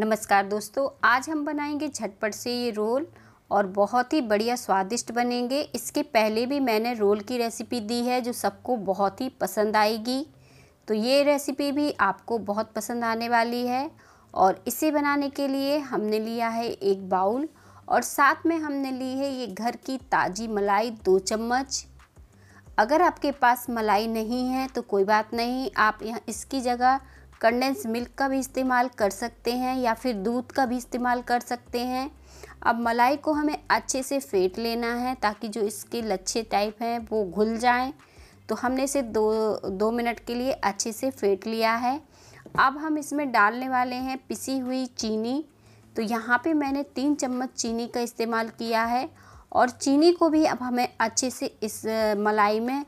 नमस्कार दोस्तों आज हम बनाएंगे झटपट से ये रोल और बहुत ही बढ़िया स्वादिष्ट बनेंगे इसके पहले भी मैंने रोल की रेसिपी दी है जो सबको बहुत ही पसंद आएगी तो ये रेसिपी भी आपको बहुत पसंद आने वाली है और इसे बनाने के लिए हमने लिया है एक बाउल और साथ में हमने ली है ये घर की ताज़ी मलाई दो चम्मच अगर आपके पास मलाई नहीं है तो कोई बात नहीं आप यहाँ इसकी जगह कंडेंस मिल्क का भी इस्तेमाल कर सकते हैं या फिर दूध का भी इस्तेमाल कर सकते हैं अब मलाई को हमें अच्छे से फेंट लेना है ताकि जो इसके लच्छे टाइप हैं वो घुल जाएं तो हमने इसे दो दो मिनट के लिए अच्छे से फेंट लिया है अब हम इसमें डालने वाले हैं पिसी हुई चीनी तो यहाँ पे मैंने तीन चम्मच चीनी का इस्तेमाल किया है और चीनी को भी अब हमें अच्छे से इस मलाई में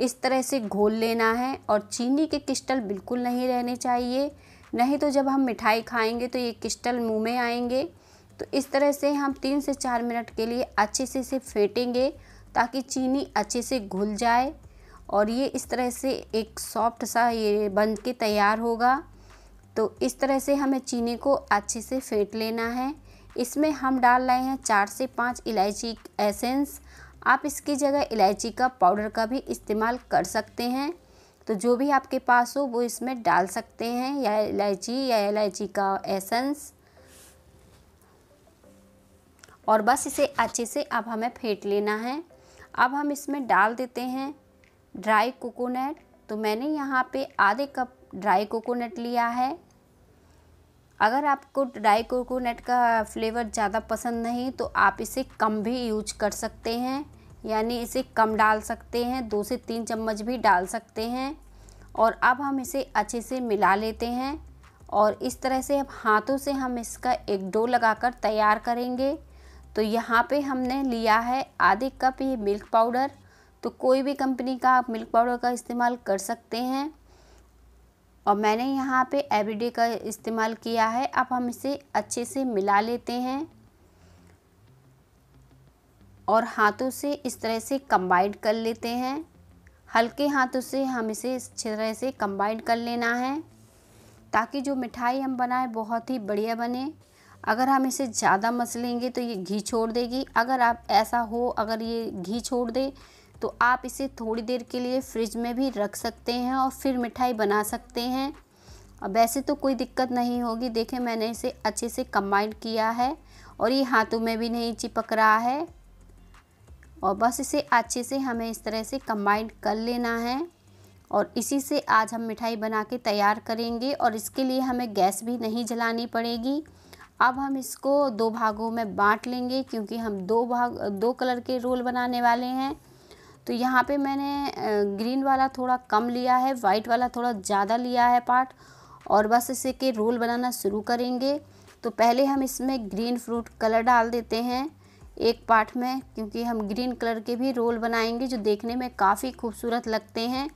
इस तरह से घोल लेना है और चीनी के क्रिस्टल बिल्कुल नहीं रहने चाहिए नहीं तो जब हम मिठाई खाएंगे तो ये क्रिस्टल मुंह में आएंगे तो इस तरह से हम तीन से चार मिनट के लिए अच्छे से इसे फेंटेंगे ताकि चीनी अच्छे से घुल जाए और ये इस तरह से एक सॉफ्ट सा ये बन के तैयार होगा तो इस तरह से हमें चीनी को अच्छे से फेंट लेना है इसमें हम डाल रहे हैं चार से पाँच इलायची एसेंस आप इसकी जगह इलायची का पाउडर का भी इस्तेमाल कर सकते हैं तो जो भी आपके पास हो वो इसमें डाल सकते हैं या इलायची या इलायची का एसेंस और बस इसे अच्छे से अब हमें फेंट लेना है अब हम इसमें डाल देते हैं ड्राई कोकोनट तो मैंने यहाँ पे आधे कप ड्राई कोकोनट लिया है अगर आपको ड्राई कोकोनट का फ्लेवर ज़्यादा पसंद नहीं तो आप इसे कम भी यूज कर सकते हैं यानी इसे कम डाल सकते हैं दो से तीन चम्मच भी डाल सकते हैं और अब हम इसे अच्छे से मिला लेते हैं और इस तरह से अब हाथों से हम इसका एक डो लगाकर तैयार करेंगे तो यहाँ पे हमने लिया है आधे कप ये मिल्क पाउडर तो कोई भी कंपनी का आप मिल्क पाउडर का इस्तेमाल कर सकते हैं और मैंने यहाँ पे एवरीडे का इस्तेमाल किया है अब हम इसे अच्छे से मिला लेते हैं और हाथों से इस तरह से कंबाइंड कर लेते हैं हल्के हाथों से हम इसे अच्छे तरह से कंबाइंड कर लेना है ताकि जो मिठाई हम बनाए बहुत ही बढ़िया बने अगर हम इसे ज़्यादा मसलेंगे तो ये घी छोड़ देगी अगर आप ऐसा हो अगर ये घी छोड़ दे तो आप इसे थोड़ी देर के लिए फ्रिज में भी रख सकते हैं और फिर मिठाई बना सकते हैं वैसे तो कोई दिक्कत नहीं होगी देखें मैंने इसे अच्छे से कम्बाइंड किया है और ये हाथों में भी नहीं चिपक रहा है और बस इसे अच्छे से हमें इस तरह से कम्बाइंड कर लेना है और इसी से आज हम मिठाई बना के तैयार करेंगे और इसके लिए हमें गैस भी नहीं जलानी पड़ेगी अब हम इसको दो भागों में बांट लेंगे क्योंकि हम दो भाग दो कलर के रोल बनाने वाले हैं तो यहाँ पे मैंने ग्रीन वाला थोड़ा कम लिया है वाइट वाला थोड़ा ज़्यादा लिया है पार्ट और बस इसे के रोल बनाना शुरू करेंगे तो पहले हम इसमें ग्रीन फ्रूट कलर डाल देते हैं एक पार्ट में क्योंकि हम ग्रीन कलर के भी रोल बनाएंगे जो देखने में काफ़ी खूबसूरत लगते हैं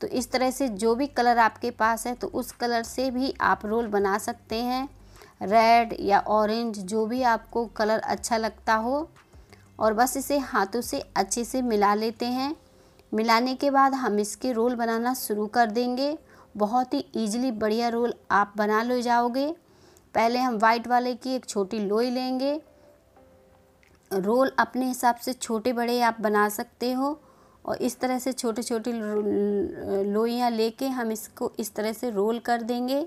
तो इस तरह से जो भी कलर आपके पास है तो उस कलर से भी आप रोल बना सकते हैं रेड या ऑरेंज जो भी आपको कलर अच्छा लगता हो और बस इसे हाथों से अच्छे से मिला लेते हैं मिलाने के बाद हम इसके रोल बनाना शुरू कर देंगे बहुत ही ईजिली बढ़िया रोल आप बना ले जाओगे पहले हम वाइट वाले की एक छोटी लोई लेंगे रोल अपने हिसाब से छोटे बड़े आप बना सकते हो और इस तरह से छोटे छोटे लोइयाँ लेके हम इसको इस तरह से रोल कर देंगे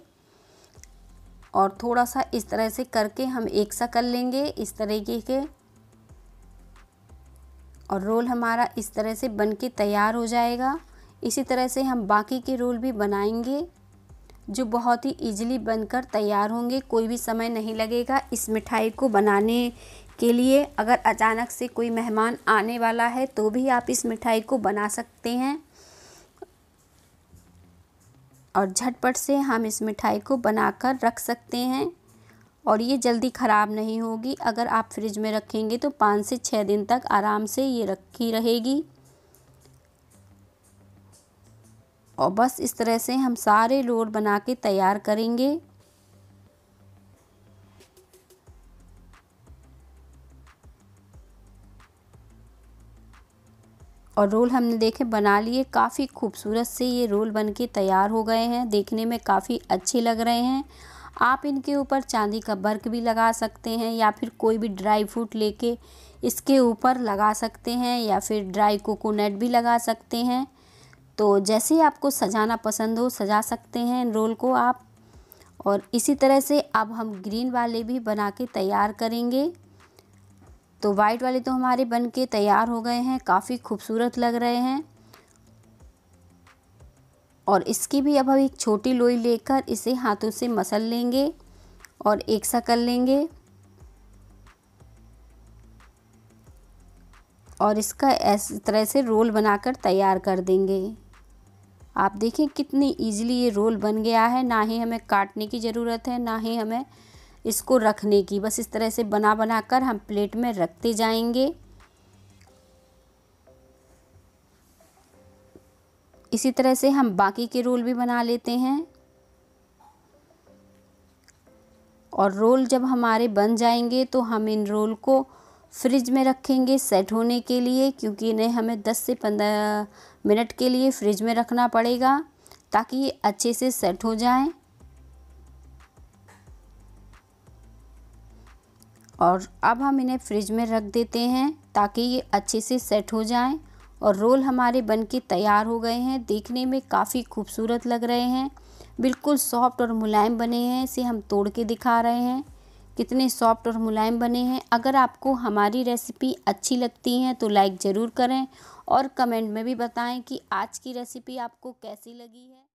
और थोड़ा सा इस तरह से करके हम एक सा कर लेंगे इस तरीके के और रोल हमारा इस तरह से बन के तैयार हो जाएगा इसी तरह से हम बाकी के रोल भी बनाएंगे जो बहुत ही इजीली बनकर तैयार होंगे कोई भी समय नहीं लगेगा इस मिठाई को बनाने के लिए अगर अचानक से कोई मेहमान आने वाला है तो भी आप इस मिठाई को बना सकते हैं और झटपट से हम इस मिठाई को बनाकर रख सकते हैं और ये जल्दी ख़राब नहीं होगी अगर आप फ्रिज में रखेंगे तो पाँच से छः दिन तक आराम से ये रखी रहेगी और बस इस तरह से हम सारे लोड बना के तैयार करेंगे और रोल हमने देखे बना लिए काफ़ी खूबसूरत से ये रोल बन के तैयार हो गए हैं देखने में काफ़ी अच्छे लग रहे हैं आप इनके ऊपर चांदी का वर्क भी लगा सकते हैं या फिर कोई भी ड्राई फ्रूट लेके इसके ऊपर लगा सकते हैं या फिर ड्राई कोकोनट भी लगा सकते हैं तो जैसे आपको सजाना पसंद हो सजा सकते हैं इन रोल को आप और इसी तरह से अब हम ग्रीन वाले भी बना के तैयार करेंगे तो वाइट वाले तो हमारे बन के तैयार हो गए हैं काफ़ी खूबसूरत लग रहे हैं और इसकी भी अब हम एक छोटी लोई लेकर इसे हाथों से मसल लेंगे और एक सा कर लेंगे और इसका इस तरह से रोल बनाकर तैयार कर देंगे आप देखें कितनी इजीली ये रोल बन गया है ना ही हमें काटने की ज़रूरत है ना ही हमें इसको रखने की बस इस तरह से बना बना कर हम प्लेट में रखते जाएंगे इसी तरह से हम बाकी के रोल भी बना लेते हैं और रोल जब हमारे बन जाएंगे तो हम इन रोल को फ्रिज में रखेंगे सेट होने के लिए क्योंकि इन्हें हमें 10 से 15 मिनट के लिए फ्रिज में रखना पड़ेगा ताकि ये अच्छे से सेट हो जाए और अब हम इन्हें फ्रिज में रख देते हैं ताकि ये अच्छे से सेट हो जाएं और रोल हमारे बनके तैयार हो गए हैं देखने में काफ़ी खूबसूरत लग रहे हैं बिल्कुल सॉफ्ट और मुलायम बने हैं इसे हम तोड़ के दिखा रहे हैं कितने सॉफ्ट और मुलायम बने हैं अगर आपको हमारी रेसिपी अच्छी लगती है तो लाइक ज़रूर करें और कमेंट में भी बताएं कि आज की रेसिपी आपको कैसी लगी है